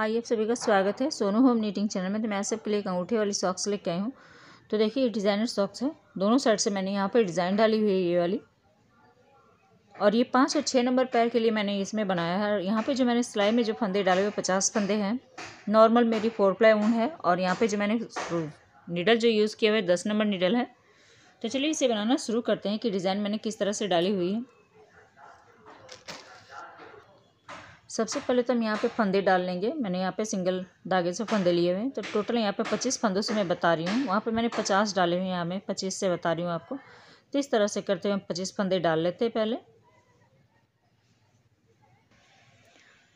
आइए आप सभी का स्वागत है सोनू होम नीटिंग चैनल में तो मैं सबके लिए अंगूठे वाली सॉक्स लेके आई हूँ तो देखिए ये डिज़ाइनर सॉक्स है दोनों साइड से मैंने यहाँ पर डिज़ाइन डाली हुई है ये वाली और ये पाँच और छः नंबर पैर के लिए मैंने इसमें बनाया है और यहाँ पर जो मैंने सिलाई में जो फंदे डाले हुए पचास फंदे हैं नॉर्मल मेरी फोर प्लाई ऊन है और यहाँ पर जो मैंने निडल जो यूज़ किया हुआ है दस नंबर निडल है तो चलिए इसे बनाना शुरू करते हैं कि डिज़ाइन मैंने किस तरह से डाली हुई है सबसे पहले तो हम यहाँ पे फंदे डाल लेंगे मैंने यहाँ पे सिंगल धागे से फंदे लिए हुए हैं तो टोटल यहाँ पे पच्चीस फंदों से मैं बता रही हूँ वहाँ पे मैंने पचास डाले हुए हैं यहाँ में पच्चीस से बता रही हूँ आपको तो इस तरह से करते हुए हम पच्चीस फंदे डाल लेते हैं पहले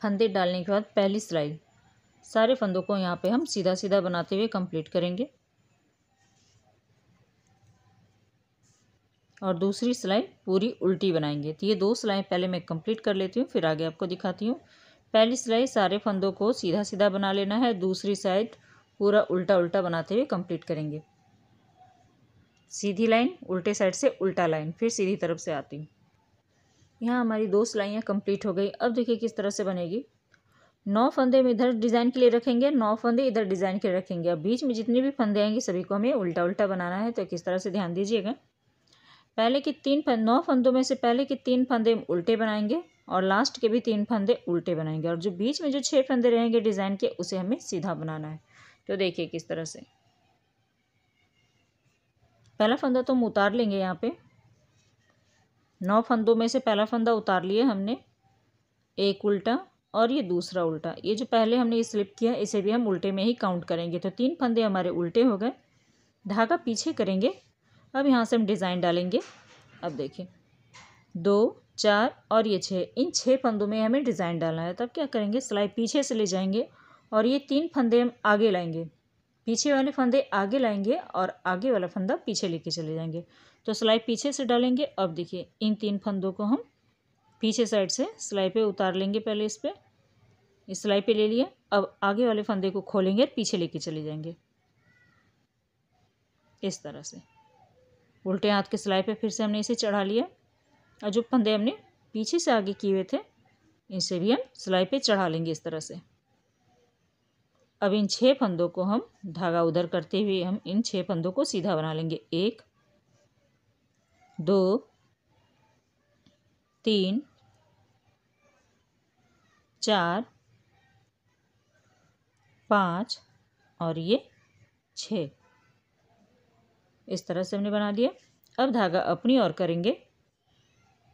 फंदे डालने के बाद पहली सिलाई सारे फंदों को यहाँ पर हम सीधा सीधा बनाते हुए कम्प्लीट करेंगे और दूसरी सिलाई पूरी उल्टी बनाएंगे तो ये दो सिलाई पहले मैं कंप्लीट कर लेती हूँ फिर आगे आपको दिखाती हूँ पहली सिलाई सारे फंदों को सीधा सीधा बना लेना है दूसरी साइड पूरा उल्टा उल्टा बनाते हुए कंप्लीट करेंगे सीधी लाइन उल्टे साइड से उल्टा लाइन फिर सीधी तरफ से आती हूँ यहाँ हमारी दो सिलाइयाँ कंप्लीट हो गई अब देखिए किस तरह से बनेगी नौ फंदे हम इधर डिज़ाइन के लिए रखेंगे नौ फंदे इधर डिज़ाइन के लिए रखेंगे अब बीच में जितने भी फंदे आएंगे सभी को हमें उल्टा उल्टा बनाना है तो किस तरह से ध्यान दीजिएगा पहले के तीन फंद नौ फंदों में से पहले के तीन फंदे उल्टे बनाएंगे और लास्ट के भी तीन फंदे उल्टे बनाएंगे और जो बीच में जो छः फंदे रहेंगे डिज़ाइन के उसे हमें सीधा बनाना है तो देखिए किस तरह से पहला फंदा तो हम उतार लेंगे यहाँ पे नौ फंदों में से पहला फंदा उतार लिए हमने एक उल्टा और ये दूसरा उल्टा ये जो पहले हमने स्लिप किया इसे भी हम उल्टे में ही काउंट करेंगे तो तीन फंदे हमारे उल्टे हो गए धागा पीछे करेंगे अब यहाँ से हम डिज़ाइन डालेंगे अब देखिए दो चार और ये छः इन छः फंदों में हमें डिज़ाइन डालना है तब क्या करेंगे सिलाई पीछे से ले जाएंगे और ये तीन फंदे हम आगे लाएंगे पीछे वाले फंदे आगे लाएंगे और आगे वाला फंदा पीछे लेके चले जाएंगे तो सिलाई पीछे से डालेंगे अब देखिए इन तीन फंदों को हम पीछे साइड से सिलाई पे उतार लेंगे पहले इस पर इस सिलाई पे ले लिए अब आगे वाले फंदे को खोलेंगे और पीछे लेके चले जाएंगे इस तरह से उल्टे हाथ के सिलाई पे फिर से हमने इसे चढ़ा लिया और जो फंदे हमने पीछे से आगे किए हुए थे इनसे भी हम सिलाई पे चढ़ा लेंगे इस तरह से अब इन छः फंदों को हम धागा उधर करते हुए हम इन छः फंदों को सीधा बना लेंगे एक दो तीन चार पाँच और ये छः इस तरह से हमने बना दिया अब धागा अपनी ओर करेंगे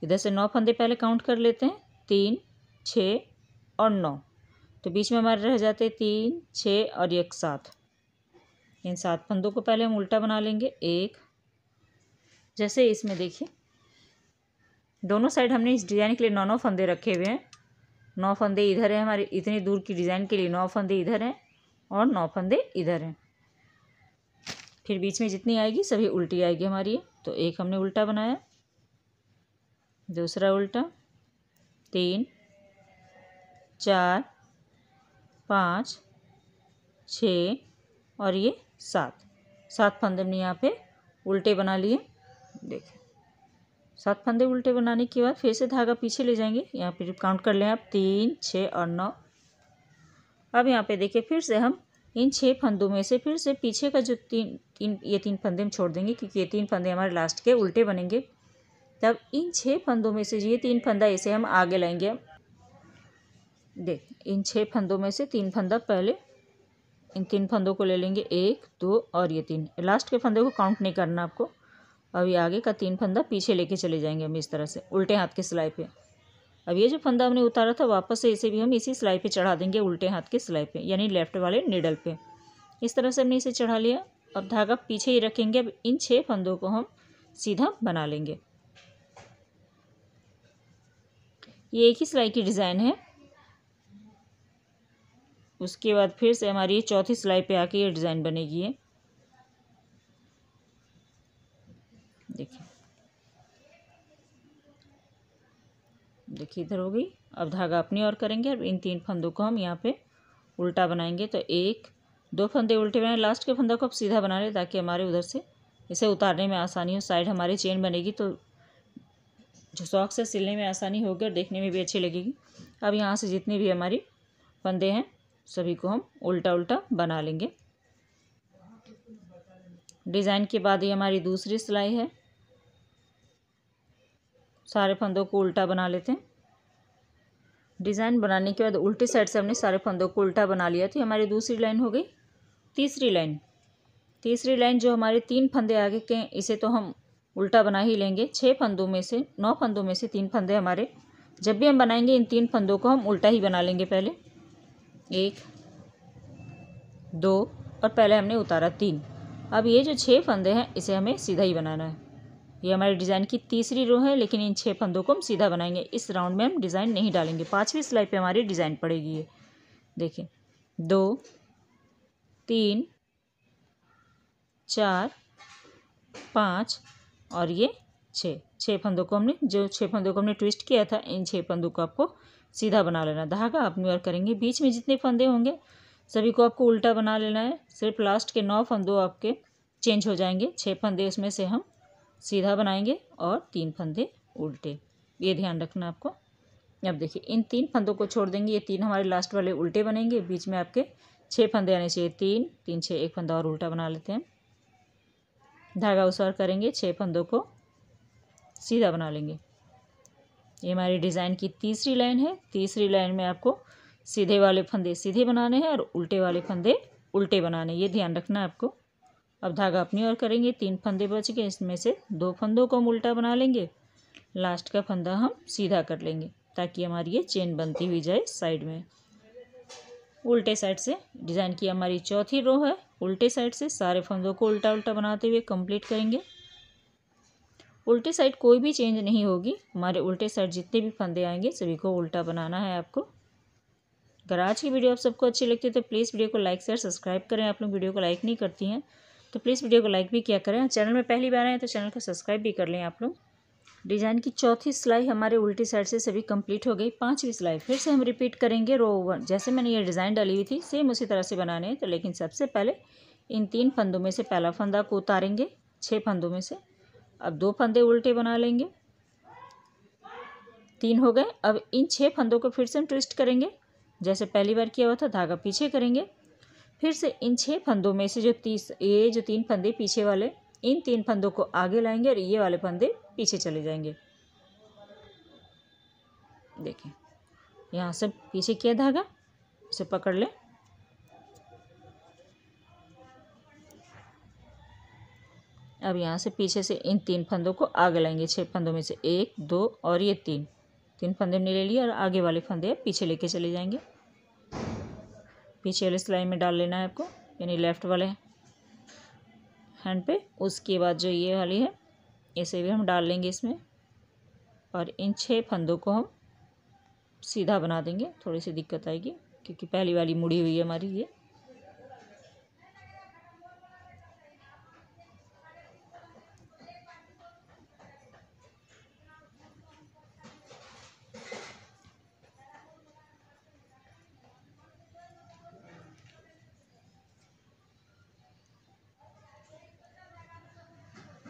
इधर से नौ फंदे पहले काउंट कर लेते हैं तीन छः और नौ तो बीच में हमारे रह जाते तीन छः और एक सात इन सात फंदों को पहले हम उल्टा बना लेंगे एक जैसे इसमें देखिए दोनों साइड हमने इस डिज़ाइन के लिए नौ नौ फंदे रखे हुए हैं नौ फंदे इधर हैं हमारे इतनी दूर की डिज़ाइन के लिए नौ फंदे इधर हैं और नौ फंदे इधर हैं फिर बीच में जितनी आएगी सभी उल्टी आएगी हमारी तो एक हमने उल्टा बनाया दूसरा उल्टा तीन चार पाँच छ और ये सात सात फंदे हमने यहाँ पे उल्टे बना लिए देखें सात फंदे उल्टे बनाने के बाद फिर से धागा पीछे ले जाएंगे यहाँ पे काउंट कर लें आप तीन छः और नौ अब यहाँ पे देखिए फिर से हम इन छः फंदों में से फिर से पीछे का जो तीन तीन ये तीन फंदे हम छोड़ देंगे क्योंकि ये तीन फंदे हमारे लास्ट के उल्टे बनेंगे तब इन छः फंदों में से ये तीन फंदा ऐसे हम आगे लाएंगे देख इन छः फंदों में से तीन फंदा पहले इन तीन फंदों को ले लेंगे एक दो और ये तीन लास्ट के फंदे को काउंट नहीं करना आपको अब ये आगे का तीन फंदा पीछे लेके चले जाएंगे हम इस तरह से उल्टे हाथ के सिलाई पे अब ये जो फंदा हमने उतारा था वापस से इसे भी हम इसी सिलाई पे चढ़ा देंगे उल्टे हाथ के सिलाई पे यानी लेफ्ट वाले निडल पे इस तरह से हमने इसे चढ़ा लिया अब धागा पीछे ही रखेंगे अब इन छः फंदों को हम सीधा बना लेंगे ये एक ही सिलाई की डिज़ाइन है उसके बाद फिर से हमारी चौथी सिलाई पे आके ये डिज़ाइन बनेगी है देखिए देखिए इधर हो गई अब धागा अपनी और करेंगे अब इन तीन फंदों को हम यहाँ पे उल्टा बनाएंगे तो एक दो फंदे उल्टे बनाए लास्ट के फंदों को अब सीधा बना लें ताकि हमारे उधर से इसे उतारने में आसानी हो साइड हमारी चेन बनेगी तो जो शौक से सिलने में आसानी होगी और देखने में भी अच्छी लगेगी अब यहाँ से जितने भी हमारी फंदे हैं सभी को हम उल्टा उल्टा बना लेंगे डिज़ाइन के बाद ये हमारी दूसरी सिलाई है सारे फंदों को उल्टा बना लेते हैं डिज़ाइन बनाने के बाद उल्टी साइड से हमने सारे फंदों को उल्टा बना लिया तो हमारी दूसरी लाइन हो गई तीसरी लाइन तीसरी लाइन जो हमारे तीन फंदे आगे के इसे तो हम उल्टा बना ही लेंगे छः फंदों में से नौ फंदों में से तीन फंदे हमारे जब भी हम बनाएंगे इन तीन फंदों को हम उल्टा ही बना लेंगे पहले एक दो और पहले हमने उतारा तीन अब ये जो छः फंदे हैं इसे हमें सीधा ही बनाना है ये हमारे डिज़ाइन की तीसरी रो है लेकिन इन छः फंदों को हम सीधा बनाएंगे इस राउंड में हम डिज़ाइन नहीं डालेंगे पाँचवीं सिलाई पे हमारी डिज़ाइन पड़ेगी ये देखिए दो तीन चार पाँच और ये छः छः फंदों को हमने जो छः फंदों को हमने ट्विस्ट किया था इन छः फंदों को आपको सीधा बना लेना धागा आप न्यूर करेंगे बीच में जितने फंदे होंगे सभी को आपको उल्टा बना लेना है सिर्फ लास्ट के नौ फंदों आपके चेंज हो जाएंगे छः फंदे इसमें से हम सीधा बनाएंगे और तीन फंदे उल्टे ये ध्यान रखना आपको अब देखिए इन तीन फंदों को छोड़ देंगे ये तीन हमारे लास्ट वाले उल्टे बनेंगे बीच में आपके छः फंदे आने चाहिए तीन तीन छः एक फंदा और उल्टा बना लेते हैं धागा उसार करेंगे छः फंदों को सीधा बना लेंगे ये हमारी डिज़ाइन की तीसरी लाइन है तीसरी लाइन में आपको सीधे वाले फंदे सीधे बनाने हैं और उल्टे वाले फंदे उल्टे बनाने ये ध्यान रखना आपको अब धागा अपनी ओर करेंगे तीन फंदे बच गए इसमें से दो फंदों को हम उल्टा बना लेंगे लास्ट का फंदा हम सीधा कर लेंगे ताकि हमारी ये चेन बनती हुई जाए साइड में उल्टे साइड से डिज़ाइन की हमारी चौथी रो है उल्टे साइड से सारे फंदों को उल्टा उल्टा बनाते हुए कंप्लीट करेंगे उल्टे साइड कोई भी चेंज नहीं होगी हमारे उल्टे साइड जितने भी फंदे आएंगे सभी को उल्टा बनाना है आपको अगर आज की वीडियो आप सबको अच्छी लगती है तो प्लीज़ वीडियो को लाइक शेयर सब्सक्राइब करें आप लोग वीडियो को लाइक नहीं करती हैं तो प्लीज़ वीडियो को लाइक भी किया करें चैनल में पहली बार आए तो चैनल को सब्सक्राइब भी कर लें आप लोग डिज़ाइन की चौथी सिलाई हमारे उल्टी साइड से सभी कंप्लीट हो गई पांचवी सिलाई फिर से हम रिपीट करेंगे रो वन जैसे मैंने ये डिज़ाइन डाली हुई थी सेम उसी तरह से बनाने हैं तो लेकिन सबसे पहले इन तीन फंदों में से पहला फंदा को उतारेंगे छः फंदों में से अब दो फंदे उल्टे बना लेंगे तीन हो गए अब इन छः फंदों को फिर से हम ट्विस्ट करेंगे जैसे पहली बार किया हुआ था धागा पीछे करेंगे फिर से इन छः फंदों में से जो तीस ये जो तीन फंदे पीछे वाले इन तीन फंदों को आगे लाएंगे और ये वाले फंदे पीछे चले जाएंगे देखें यहाँ से पीछे किया धागा उसे पकड़ लें अब यहाँ से पीछे से इन तीन फंदों को आगे लाएंगे छः फंदों में से एक दो और ये तीन तीन फंदे हमने ले लिए और आगे वाले फंदे पीछे लेके चले जाएंगे पीछे वाले सिलाई में डाल लेना है आपको यानी लेफ़्ट वाले हैंड पे उसके बाद जो ये वाली है इसे भी हम डाल लेंगे इसमें और इन छः फंदों को हम सीधा बना देंगे थोड़ी सी दिक्कत आएगी क्योंकि पहली वाली मुड़ी हुई है हमारी ये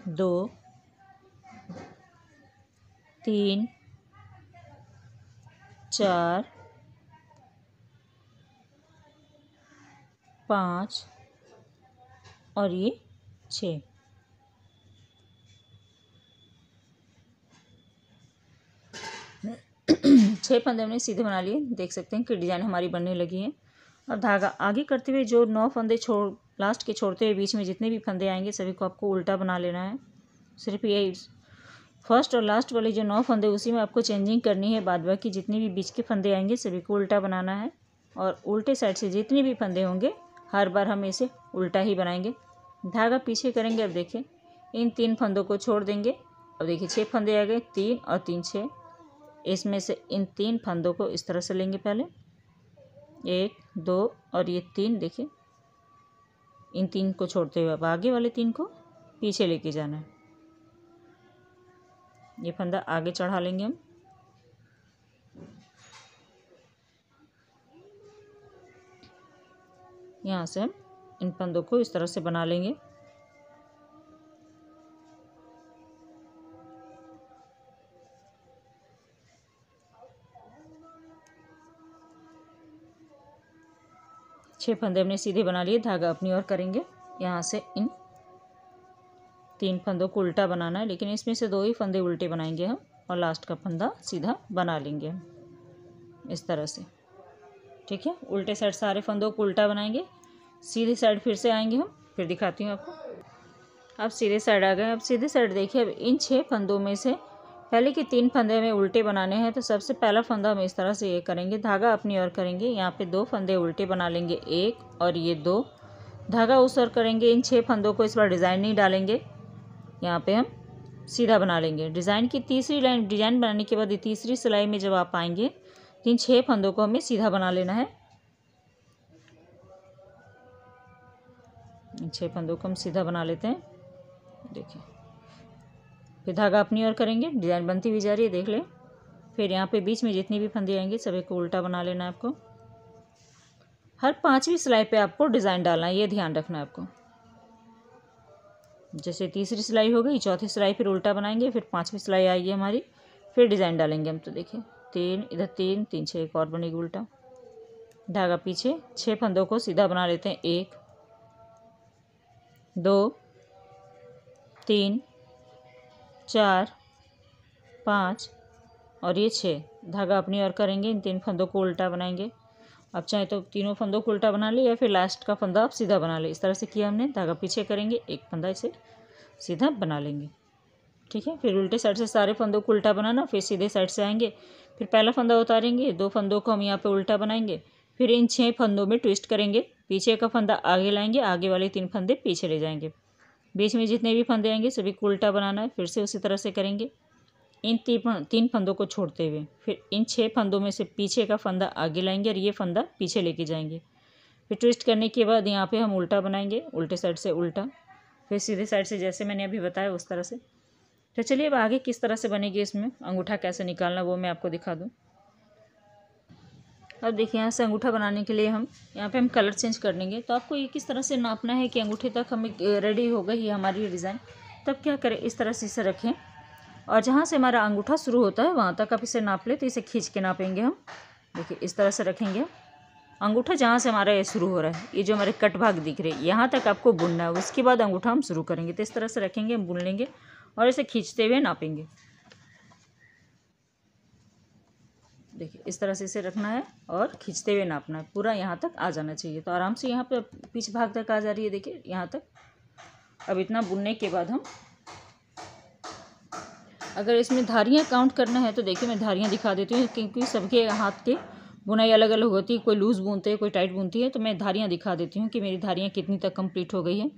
दो तीन चार पाँच और ये छः छः पंद्रह मिनट सीधे बना लिए देख सकते हैं कि डिज़ाइन हमारी बनने लगी है और धागा आगे करते हुए जो नौ फंदे छोड़ लास्ट के छोड़ते हुए बीच में जितने भी फंदे आएंगे सभी को आपको उल्टा बना लेना है सिर्फ ये फर्स्ट और लास्ट वाले जो नौ फंदे उसी में आपको चेंजिंग करनी है बाद बाकी जितने भी बीच के फंदे आएंगे सभी को उल्टा बनाना है और उल्टे साइड से जितने भी फंदे होंगे हर बार हम इसे उल्टा ही बनाएंगे धागा पीछे करेंगे अब देखिए इन तीन फंदों को छोड़ देंगे अब देखिए छः फंदे आ गए तीन और तीन छः इसमें से इन तीन फंदों को इस तरह से लेंगे पहले एक दो और ये तीन देखिए इन तीन को छोड़ते हुए अब आगे वाले तीन को पीछे लेके जाना है ये फंदा आगे चढ़ा लेंगे हम यहाँ से हम इन फंदों को इस तरह से बना लेंगे छः फंदे हमने सीधे बना लिए धागा अपनी ओर करेंगे यहाँ से इन तीन फंदों को उल्टा बनाना है लेकिन इसमें से दो ही फंदे उल्टे बनाएंगे हम और लास्ट का फंदा सीधा बना लेंगे हम इस तरह से ठीक है उल्टे साइड सारे फंदों को उल्टा बनाएंगे सीधे साइड फिर से आएंगे हम फिर दिखाती हूँ आपको अब सीधे साइड आ गए अब सीधे साइड देखिए अब इन छः फंदों में से पहले के तीन फंदे हमें उल्टे बनाने हैं तो सबसे पहला फंदा हम इस तरह से ये करेंगे धागा अपनी ओर करेंगे यहाँ पे दो फंदे उल्टे बना लेंगे एक और ये दो धागा उस ओर करेंगे इन छः फंदों को इस बार डिज़ाइन नहीं डालेंगे यहाँ पे हम सीधा बना लेंगे डिज़ाइन की तीसरी लाइन डिज़ाइन बनाने के बाद ये तीसरी सिलाई में जब आप आएंगे तो इन छः फंदों को हमें सीधा बना लेना है इन छः फंदों को हम सीधा बना लेते हैं देखिए फिर धागा अपनी ओर करेंगे डिज़ाइन बनती हुई जा रही है देख लें फिर यहाँ पे बीच में जितनी भी फंदे आएंगे सभी को उल्टा बना लेना है आपको हर पांचवी सिलाई पे आपको डिज़ाइन डालना है ये ध्यान रखना है आपको जैसे तीसरी सिलाई हो गई चौथी सिलाई फिर उल्टा बनाएंगे फिर पाँचवीं सिलाई आएगी हमारी फिर डिज़ाइन डालेंगे हम तो देखिए तीन इधर तीन तीन छः एक और बनेगी उल्टा धागा पीछे छः फंदों को सीधा बना लेते हैं एक दो तीन चार पाँच और ये छः धागा अपनी और करेंगे इन तीन फंदों को उल्टा बनाएंगे आप चाहें तो तीनों फंदों को उल्टा बना लें या फिर लास्ट का फंदा आप सीधा बना लें इस तरह से किया हमने धागा पीछे करेंगे एक फंदा इसे सीधा बना लेंगे ठीक है फिर उल्टे साइड से सारे फंदों को उल्टा बनाना फिर सीधे साइड से आएंगे फिर पहला फंदा उतारेंगे दो फंदों को हम यहाँ पे उल्टा बनाएंगे फिर इन छः फंदों में ट्विस्ट करेंगे पीछे का फंदा आगे लाएंगे आगे वाले तीन फंदे पीछे ले जाएंगे बीच में जितने भी फंदे आएंगे सभी को उल्टा बनाना है फिर से उसी तरह से करेंगे इन तीन तीन फंदों को छोड़ते हुए फिर इन छः फंदों में से पीछे का फंदा आगे लाएंगे और ये फंदा पीछे लेके जाएंगे फिर ट्विस्ट करने के बाद यहाँ पे हम उल्टा बनाएंगे उल्टे साइड से उल्टा फिर सीधे साइड से जैसे मैंने अभी बताया उस तरह से तो चलिए अब आगे किस तरह से बनेगी इसमें अंगूठा कैसे निकालना वो मैं आपको दिखा दूँ अब देखिए यहाँ से अंगूठा बनाने के लिए हम यहाँ पे हम कलर चेंज कर लेंगे तो आपको ये किस तरह से नापना है कि अंगूठे तक हमें रेडी हो गई है हमारी डिज़ाइन तब क्या करें इस तरह से इसे रखें और जहाँ से हमारा अंगूठा शुरू होता है वहाँ तक आप इसे नाप ले तो इसे खींच के नापेंगे हम देखिए इस तरह से रखेंगे अंगूठा जहाँ से हमारा ये शुरू हो रहा है ये जो हमारे कट भाग दिख रहे हैं यहाँ तक आपको बुनना है उसके बाद अंगूठा हम शुरू करेंगे तो इस तरह से रखेंगे हम बुन लेंगे और इसे खींचते हुए नापेंगे देखिए इस तरह से इसे रखना है और खींचते हुए नापना है पूरा यहाँ तक आ जाना चाहिए तो आराम से यहाँ पे पीछ भाग तक आ जा रही है देखिए यहाँ तक अब इतना बुनने के बाद हम अगर इसमें धारियाँ काउंट करना है तो देखिए मैं धारियाँ दिखा देती हूँ क्योंकि सबके हाथ के बुनाई अलग अलग होती है कोई लूज़ बुनते हैं कोई टाइट बुनती है तो मैं धारियाँ दिखा देती हूँ कि मेरी धारियाँ कितनी तक कंप्लीट हो गई है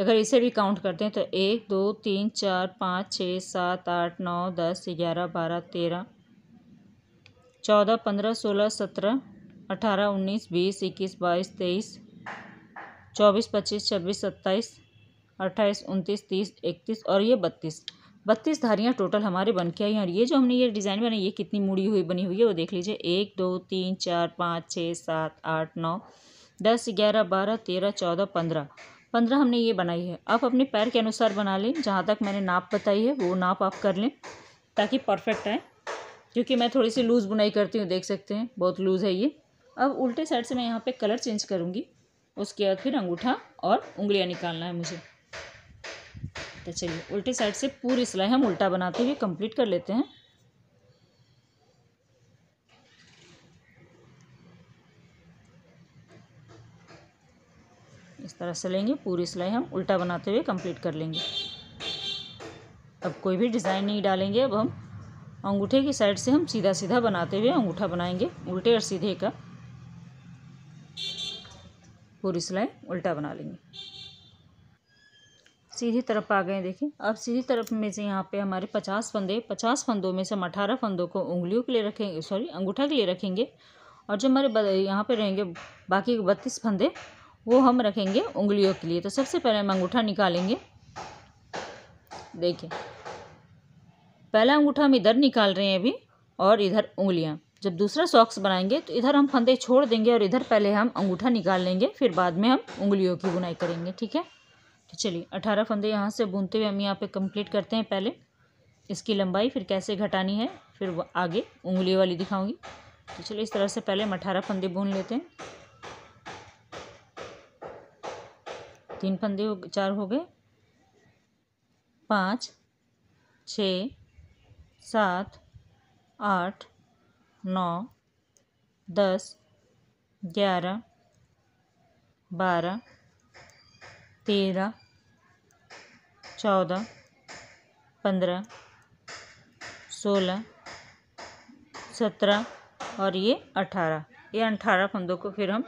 अगर इसे भी काउंट करते हैं तो एक दो तीन चार पाँच छः सात आठ नौ दस ग्यारह बारह तेरह चौदह पंद्रह सोलह सत्रह अठारह उन्नीस बीस इक्कीस बाईस तेईस चौबीस पच्चीस छब्बीस सत्ताईस अट्ठाईस उनतीस तीस इकतीस और ये बत्तीस बत्तीस धारियाँ टोटल हमारे बन के आई हैं और ये जो हमने ये डिज़ाइन बनाई ये कितनी मुड़ी हुई बनी हुई है वो देख लीजिए एक दो तीन चार पाँच छः सात आठ नौ दस ग्यारह बारह तेरह चौदह पंद्रह पंद्रह हमने ये बनाई है आप अपने पैर के अनुसार बना लें जहाँ तक मैंने नाप बताई है वो नाप आप कर लें ताकि परफेक्ट आए क्योंकि मैं थोड़ी सी लूज़ बुनाई करती हूँ देख सकते हैं बहुत लूज़ है ये अब उल्टे साइड से मैं यहाँ पे कलर चेंज करूँगी उसके बाद फिर अंगूठा और उंगलियाँ निकालना है मुझे तो चलिए उल्टे साइड से पूरी सिलाई हम उल्टा बनाते हुए कंप्लीट कर लेते हैं इस तरह से लेंगे पूरी सिलाई हम उल्टा बनाते हुए कंप्लीट कर लेंगे अब कोई भी डिज़ाइन नहीं डालेंगे अब हम अंगूठे की साइड से हम सीधा सीधा बनाते हुए अंगूठा बनाएंगे उल्टे और सीधे का पूरी सिलाई उल्टा बना लेंगे सीधी तरफ आ गए देखिए अब सीधी तरफ में से यहाँ पे हमारे पचास फंदे पचास फंदों में से हम अठारह फंदों को उंगलियों के लिए रखेंगे सॉरी अंगूठा के लिए रखेंगे और जो हमारे यहाँ पे रहेंगे बाकी बत्तीस फंदे वो हम रखेंगे उंगलियों के लिए तो सबसे पहले हम अंगूठा निकालेंगे देखिए पहला अंगूठा हम इधर निकाल रहे हैं अभी और इधर उंगलियाँ जब दूसरा सॉक्स बनाएंगे तो इधर हम फंदे छोड़ देंगे और इधर पहले हम अंगूठा निकाल लेंगे फिर बाद में हम उंगलियों की बुनाई करेंगे ठीक है तो चलिए अठारह फंदे यहाँ से बुनते हुए हम यहाँ पे कंप्लीट करते हैं पहले इसकी लंबाई फिर कैसे घटानी है फिर आगे उंगली वाली दिखाऊंगी तो चलिए इस तरह से पहले हम अठारह फंदे बुन लेते हैं तीन फंदे चार हो गए पाँच छ सात आठ नौ दस ग्यारह बारह तेरह चौदह पंद्रह सोलह सत्रह और ये अठारह ये अठारह फंदों को फिर हम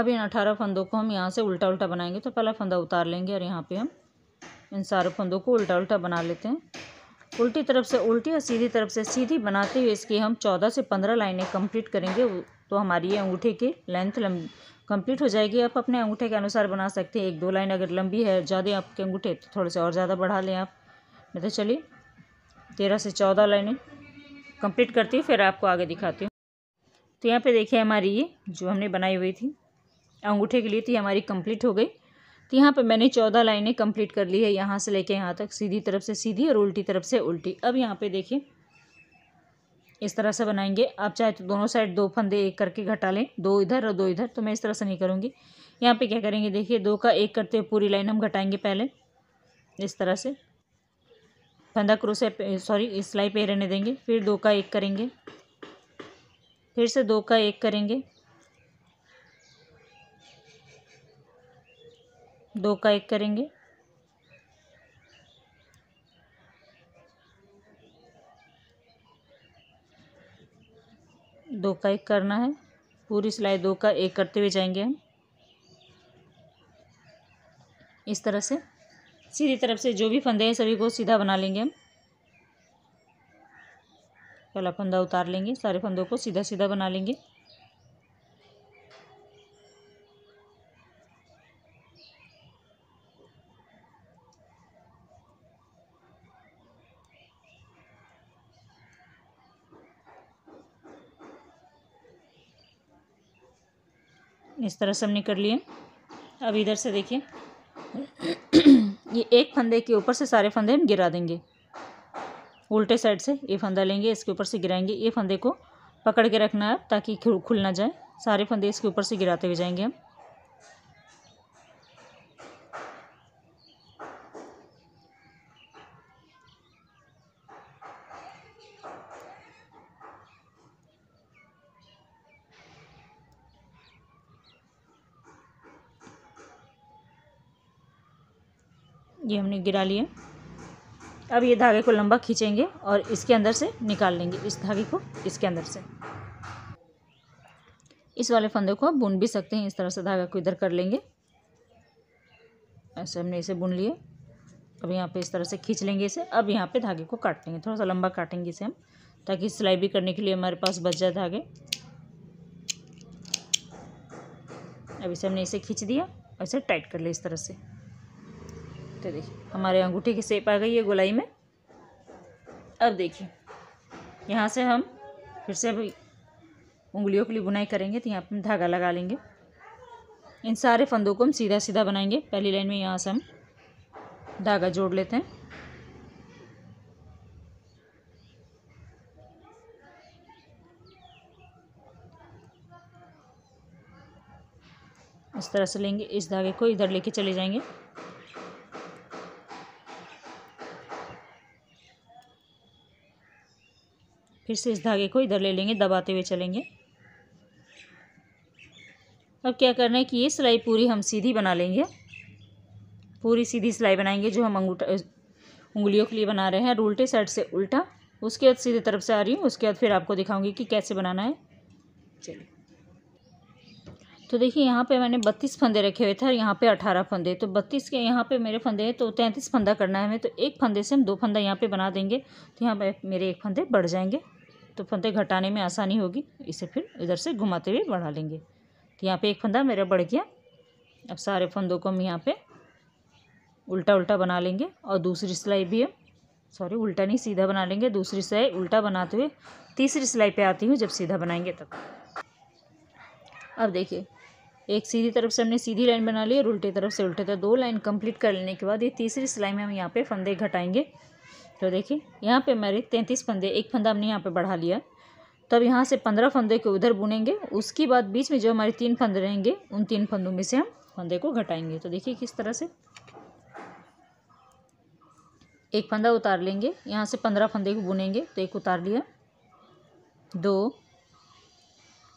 अब इन अठारह फंदों को हम यहाँ से उल्टा उल्टा बनाएंगे तो पहला फंदा उतार लेंगे और यहाँ पे हम इन सारे फंदों को उल्टा उल्टा बना लेते हैं उल्टी तरफ से उल्टी और सीधी तरफ से सीधी बनाते हुए इसकी हम चौदह से पंद्रह लाइनें कंप्लीट करेंगे तो हमारी ये अंगूठे की लेंथ कंप्लीट हो जाएगी आप अपने अंगूठे के अनुसार बना सकते हैं एक दो लाइन अगर लंबी है ज़्यादा आपके अंगूठे तो थोड़े से और ज़्यादा बढ़ा लें आप नहीं तो चलिए तेरह से चौदह लाइनें कंप्लीट करती हूँ फिर आपको आगे दिखाती हूँ तो यहाँ पे देखिए हमारी ये जो हमने बनाई हुई थी अंगूठे के लिए तो हमारी कंप्लीट हो गई तो यहाँ पर मैंने चौदह लाइनें कंप्लीट कर ली है यहाँ से लेके यहाँ तक सीधी तरफ से सीधी और उल्टी तरफ से उल्टी अब यहाँ पे देखिए इस तरह से बनाएंगे आप चाहे तो दोनों साइड दो फंदे एक करके घटा लें दो इधर और दो इधर तो मैं इस तरह से नहीं करूँगी यहाँ पर क्या करेंगे देखिए दो का एक करते हुए पूरी लाइन हम घटाएँगे पहले इस तरह से फंदा क्रोसे सॉरी सिलाई पे रहने देंगे फिर दो का एक करेंगे फिर से दो का एक करेंगे दो का एक करेंगे दो का एक करना है पूरी सिलाई दो का एक करते हुए जाएंगे हम इस तरह से सीधी तरफ से जो भी फंदे हैं सभी को सीधा बना लेंगे हम पहला फंदा उतार लेंगे सारे फंदों को सीधा सीधा बना लेंगे इस तरह से हमने कर लिए अब इधर से देखिए ये एक फंदे के ऊपर से सारे फंदे हम गिरा देंगे उल्टे साइड से ये फंदा लेंगे इसके ऊपर से गिराएंगे ये फंदे को पकड़ के रखना है ताकि खुल ना जाए सारे फंदे इसके ऊपर से गिराते हुए जाएंगे हम ये हमने गिरा लिए अब ये धागे को लंबा खींचेंगे और इसके अंदर से निकाल लेंगे इस धागे को इसके अंदर से इस वाले फंदे को आप बुन भी सकते हैं इस तरह से धागा को इधर कर लेंगे ऐसे हमने इसे बुन लिए अब यहाँ पे इस तरह से खींच लेंगे इसे अब यहाँ पे धागे को काट लेंगे थोड़ा सा लंबा काटेंगे इसे हम ताकि सिलाई भी करने के लिए हमारे पास बच जाए धागे अब इसे हमने इसे खींच दिया और इसे टाइट कर लिया इस तरह से तो देखिए हमारे अंगूठे की सेप आ गई है गोलाई में अब देखिए यहाँ से हम फिर से उंगलियों के लिए बुनाई करेंगे तो यहाँ पर हम धागा लगा लेंगे इन सारे फंदों को हम सीधा सीधा बनाएंगे पहली लाइन में यहाँ से हम धागा जोड़ लेते हैं इस तरह से लेंगे इस धागे को इधर लेके चले जाएंगे फिर से इस धागे को इधर ले लेंगे दबाते हुए चलेंगे अब क्या करना है कि ये सिलाई पूरी हम सीधी बना लेंगे पूरी सीधी सिलाई बनाएंगे जो हम अंगूठा उंगलियों के लिए बना रहे हैं और उल्टे साइड से उल्टा उसके बाद सीधे तरफ से आ रही हूँ उसके बाद फिर आपको दिखाऊंगी कि कैसे बनाना है चलिए तो देखिए यहाँ पे मैंने बत्तीस फंदे रखे हुए थे और यहाँ पे अठारह फंदे तो बत्तीस के यहाँ पे मेरे फंदे हैं तो तैंतीस फंदा करना है हमें तो एक फंदे से हम दो फंदा यहाँ पे बना देंगे तो यहाँ पे मेरे एक फंदे बढ़ जाएंगे तो फंदे घटाने में आसानी होगी इसे फिर इधर से घुमाते हुए बढ़ा लेंगे तो यहाँ पे एक फंदा मेरा बढ़ गया अब सारे फंदों को हम यहाँ पे उल्टा उल्टा बना लेंगे और दूसरी सिलाई भी हम सॉरी उल्टा नहीं सीधा बना लेंगे दूसरी सिलाई उल्टा बनाते हुए तीसरी सिलाई पर आती हूँ जब सीधा बनाएंगे तब अब देखिए एक सीधी तरफ से हमने सीधी लाइन बना ली और उल्टी तरफ से उल्टे तरफ तो दो लाइन कंप्लीट कर लेने के बाद ये तीसरी सिलाई में हम यहाँ पे फंदे घटाएंगे तो देखिए यहाँ पे मेरे तैंतीस फंदे एक फंदा हमने यहाँ पे बढ़ा लिया तब तो यहाँ से पंद्रह फंदे को उधर बुनेंगे उसके बाद बीच में जो हमारे तीन फंदे रहेंगे उन तीन फंदों में से हम फंदे को घटाएंगे तो देखिए किस तरह से एक फंदा उतार लेंगे यहाँ से पंद्रह फंदे को बुनेंगे तो एक उतार लिया दो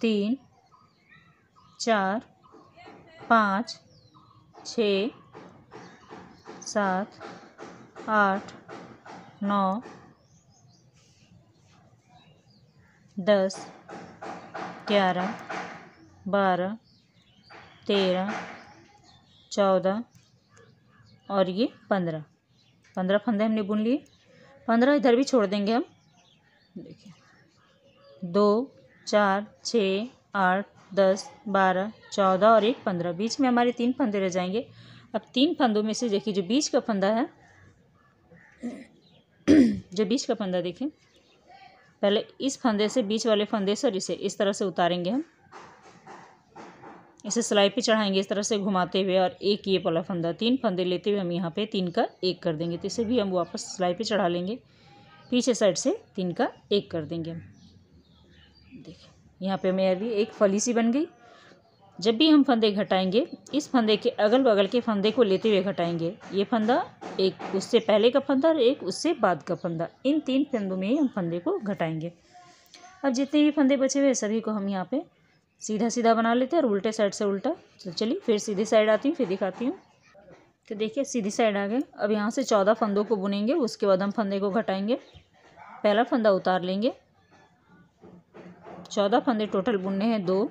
तीन चार पाँच छ सात आठ नौ दस ग्यारह बारह तेरह चौदह और ये पंद्रह पंद्रह फंदे हमने बुन लिए पंद्रह इधर भी छोड़ देंगे हम देखिए दो चार छः आठ दस बारह चौदह और एक पंद्रह बीच में हमारे तीन फंदे रह जाएंगे अब तीन फंदों में से देखिए जो बीच का फंदा है जो बीच का फंदा देखें पहले इस फंदे से बीच वाले फंदे से और इसे इस तरह से उतारेंगे हम इसे सिलाई पे चढ़ाएंगे इस तरह से घुमाते हुए और एक ये वाला फंदा तीन फंदे लेते हुए हम यहाँ पे तीन का एक कर देंगे तो इसे भी हम वापस सिलाई पे चढ़ा लेंगे पीछे साइड से तीन का एक कर देंगे हम देखिए यहाँ पे अभी एक फली सी बन गई जब भी हम फंदे घटाएंगे इस फंदे के अगल बगल के फंदे को लेते हुए घटाएंगे ये फंदा एक उससे पहले का फंदा और एक उससे बाद का फंदा इन तीन फंदों में ही हम फंदे को घटाएंगे अब जितने भी फंदे बचे हुए सभी को हम यहाँ पे सीधा सीधा बना लेते हैं और उल्टे साइड से उल्टा तो चलिए फिर सीधी साइड आती हूँ फिर दिखाती हूँ तो देखिए सीधी साइड आ गए अब यहाँ से चौदह फंदों को बुनेंगे उसके बाद हम फंदे को घटाएंगे पहला फंदा उतार लेंगे चौदह फंदे टोटल बुनने हैं दो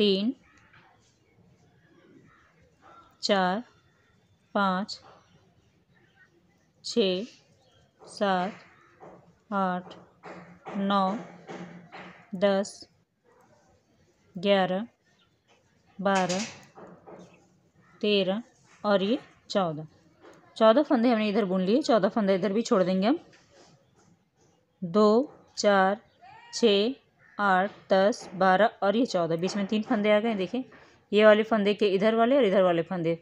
तीन चार पाँच छ सात आठ नौ दस ग्यारह बारह तेरह और ये चौदह चौदह फंदे हमने इधर बुन लिए चौदह फंदे इधर भी छोड़ देंगे हम दो चार छः आठ दस बारह और ये चौदह बीच में तीन फंदे आ गए देखिए ये वाले फंदे के इधर वाले और इधर वाले फंदे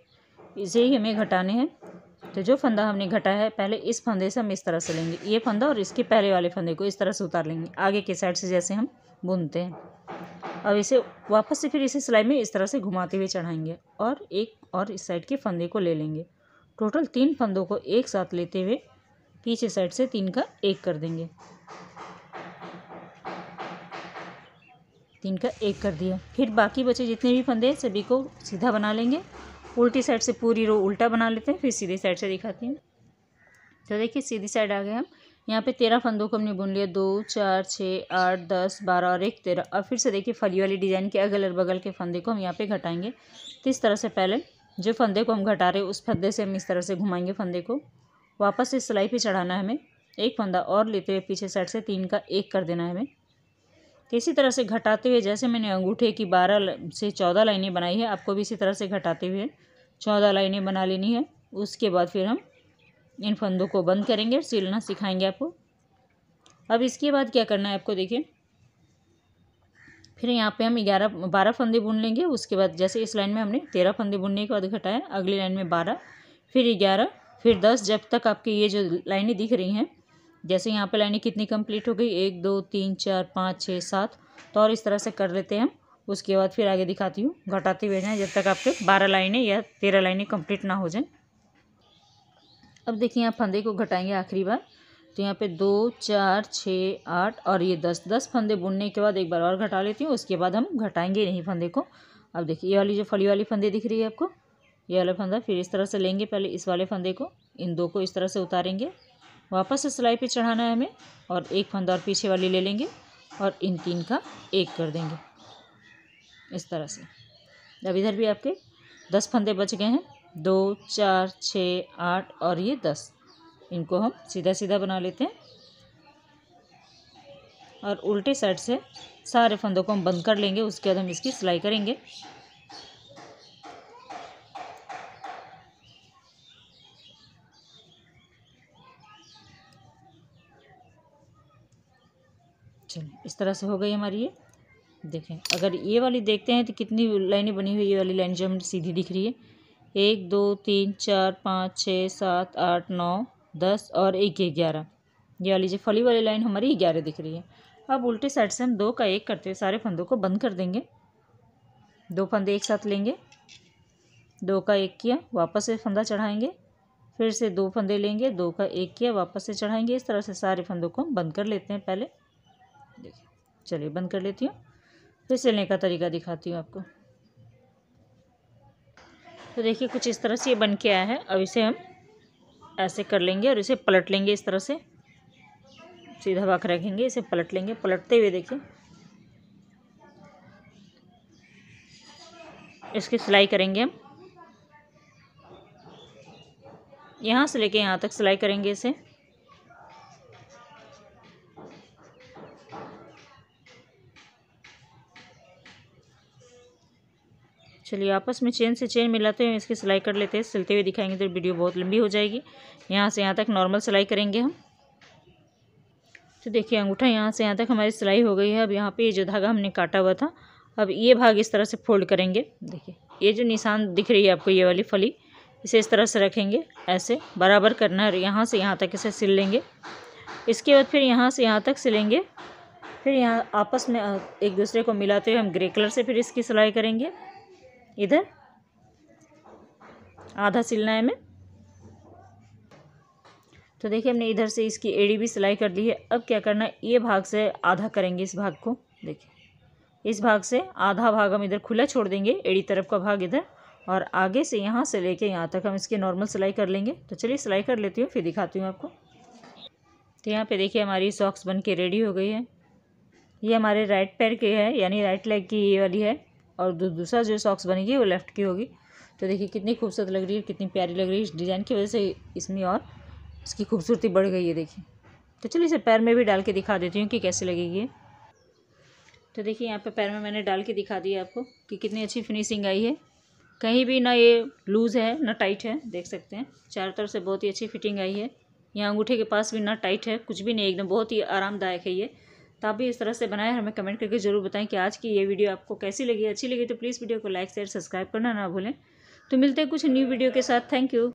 इसे ही हमें घटाने हैं तो जो फंदा हमने घटाया है पहले इस फंदे से हम इस तरह से लेंगे ये फंदा और इसके पहले वाले फंदे को इस तरह से उतार लेंगे आगे के साइड से जैसे हम बुनते हैं अब इसे वापस से फिर इसे सिलाई में इस तरह से घुमाते हुए चढ़ाएंगे और एक और इस साइड के फंदे को ले लेंगे टोटल तीन फंदों को एक साथ लेते हुए पीछे साइड से तीन का एक कर देंगे तीन का एक कर दिया फिर बाकी बचे जितने भी फंदे हैं सभी को सीधा बना लेंगे उल्टी साइड से पूरी रो उल्टा बना लेते हैं फिर सीधी साइड से दिखाती हूँ तो देखिए सीधी साइड आ गए हम यहाँ पे तेरह फंदों को हमने बुन लिया दो चार छः आठ दस बारह और एक तेरह और फिर से देखिए फली वाली डिज़ाइन के अगल बगल के फंदे को हम यहाँ पे घटाएंगे तो इस तरह से पहले जो फंदे को हम घटा रहे उस फंदे से हम इस तरह से घुमाएंगे फंदे को वापस इस सिलाई पे चढ़ाना है हमें एक फंदा और लेते हुए पीछे साइड से तीन का एक कर देना है हमें तो इसी तरह से घटाते हुए जैसे मैंने अंगूठे की बारह से चौदह लाइनें बनाई है आपको भी इसी तरह से घटाते हुए चौदह लाइनें बना लेनी है उसके बाद फिर हम इन फंदों को बंद करेंगे और सिलना सिखाएंगे आपको अब इसके बाद क्या करना है आपको देखिए फिर यहाँ पे हम ग्यारह बारह फंदे बुन लेंगे उसके बाद जैसे इस लाइन में हमने तेरह फंदे बुनने के बाद घटाया अगली लाइन में बारह फिर ग्यारह फिर दस जब तक आपके ये जो लाइनें दिख रही हैं जैसे यहाँ पे लाइनें कितनी कंप्लीट हो गई एक दो तीन चार पाँच छः सात तो और इस तरह से कर लेते हैं हम उसके बाद फिर आगे दिखाती हूँ घटाते हुए जाएँ जब तक आपके बारह लाइनें या तेरह लाइनें कंप्लीट ना हो जाए अब देखिए आप फंदे को घटाएंगे आखिरी बार तो यहाँ पे दो चार छः आठ और ये दस दस फंदे बुनने के बाद एक बार और घटा लेती हूँ उसके बाद हम घटाएंगे नहीं फंदे को अब देखिए ये वाली जो फली वाली फंदे दिख रही है आपको ये वाला फंदा फिर इस तरह से लेंगे पहले इस वाले फंदे को इन दो को इस तरह से उतारेंगे वापस से सिलाई पे चढ़ाना है हमें और एक फंदा और पीछे वाली ले लेंगे और इन तीन का एक कर देंगे इस तरह से अब इधर भी आपके दस फंदे बच गए हैं दो चार छः आठ और ये दस इनको हम सीधा सीधा बना लेते हैं और उल्टे साइड से सारे फंदों को हम बंद कर लेंगे उसके बाद हम इसकी सिलाई करेंगे चलिए इस तरह से हो गई हमारी ये देखें अगर ये वाली देखते हैं तो कितनी लाइनें बनी हुई ये वाली लाइन जो हमें सीधी दिख रही है एक दो तीन चार पाँच छः सात आठ नौ दस और एक ये ग्यारह ये वाली जो फली वाली लाइन हमारी ग्यारह दिख रही है अब उल्टे साइड से हम दो का एक करते हुए सारे फंदों को बंद कर देंगे दो फंदे एक साथ लेंगे दो का एक किया वापस से फंदा चढ़ाएंगे फिर से दो फंदे लेंगे दो का एक किया वापस से चढ़ाएंगे इस तरह से सारे फंदों को हम बंद कर लेते हैं पहले चलिए बंद कर लेती हूँ फिर सिलने का तरीका दिखाती हूँ आपको तो देखिए कुछ इस तरह से ये बन के आया है अब इसे हम ऐसे कर लेंगे और इसे पलट लेंगे इस तरह से सीधा भाग रखेंगे इसे पलट लेंगे पलटते हुए देखिए इसकी सिलाई करेंगे हम यहाँ से लेके यहाँ तक सिलाई करेंगे इसे चलिए आपस में चेन से चेन मिलाते हुए इसकी सिलाई कर लेते हैं सिलते हुए दिखाएंगे तो वीडियो बहुत लंबी हो जाएगी यहाँ से यहाँ तक नॉर्मल सिलाई करेंगे हम तो देखिए अंगूठा यहाँ से यहाँ तक हमारी सिलाई हो गई है अब यहाँ पे ये जो धागा हमने काटा हुआ था अब ये भाग इस तरह से फोल्ड करेंगे देखिए ये जो निशान दिख रही है आपको ये वाली फली इसे इस तरह से रखेंगे ऐसे बराबर करना है यहाँ से यहाँ तक इसे सिल लेंगे इसके बाद फिर यहाँ से यहाँ तक सिलेंगे फिर यहाँ आपस में एक दूसरे को मिलाते हुए हम ग्रे कलर से फिर इसकी सिलाई करेंगे इधर आधा सिलना है हमें तो देखिए हमने इधर से इसकी एड़ी भी सिलाई कर ली है अब क्या करना है ये भाग से आधा करेंगे इस भाग को देखिए इस भाग से आधा भाग हम इधर खुला छोड़ देंगे एड़ी तरफ का भाग इधर और आगे से यहाँ से लेके यहाँ तक हम इसकी नॉर्मल सिलाई कर लेंगे तो चलिए सिलाई कर लेती हूँ फिर दिखाती हूँ आपको तो यहाँ पे देखिए हमारी सॉक्स बन के रेडी हो गई है ये हमारे राइट पैर की है यानी राइट लेग की ये वाली है और दूसरा जो सॉक्स बनेगी वो लेफ़्ट की होगी तो देखिए कितनी खूबसूरत लग रही है कितनी प्यारी लग रही है इस डिज़ाइन की वजह से इसमें और इसकी खूबसूरती बढ़ गई है देखिए तो चलिए इसे पैर में भी डाल के दिखा देती हूँ कि कैसे लगेगी तो देखिए यहाँ पर पैर में मैंने डाल के दिखा दिया आपको कि कितनी अच्छी फिनिशिंग आई है कहीं भी ना ये लूज़ है ना टाइट है देख सकते हैं चारों तरफ से बहुत ही अच्छी फिटिंग आई है यहाँ अंगूठे के पास भी ना टाइट है कुछ भी नहीं एकदम बहुत ही आरामदायक है ये तो आप भी इस तरह से बनाएं हमें कमेंट करके ज़रूर बताएं कि आज की ये वीडियो आपको कैसी लगी अच्छी लगी तो प्लीज़ वीडियो को लाइक शेयर सब्सक्राइब करना ना भूलें तो मिलते हैं कुछ न्यू वीडियो के साथ थैंक यू